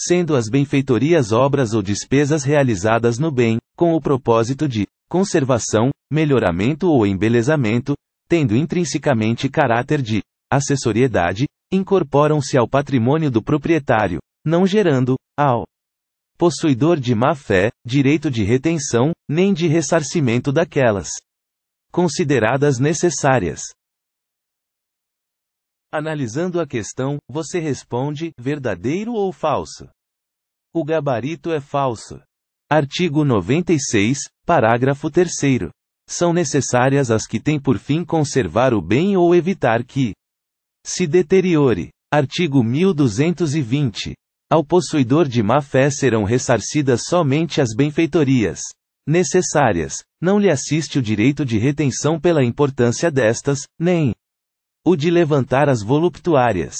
sendo as benfeitorias obras ou despesas realizadas no bem, com o propósito de conservação, melhoramento ou embelezamento, tendo intrinsecamente caráter de assessoriedade, incorporam-se ao patrimônio do proprietário, não gerando, ao possuidor de má fé, direito de retenção, nem de ressarcimento daquelas consideradas necessárias. Analisando a questão, você responde: verdadeiro ou falso? O gabarito é falso. Artigo 96, parágrafo 3. São necessárias as que têm por fim conservar o bem ou evitar que se deteriore. Artigo 1220. Ao possuidor de má fé serão ressarcidas somente as benfeitorias necessárias. Não lhe assiste o direito de retenção pela importância destas, nem o de levantar as voluptuárias.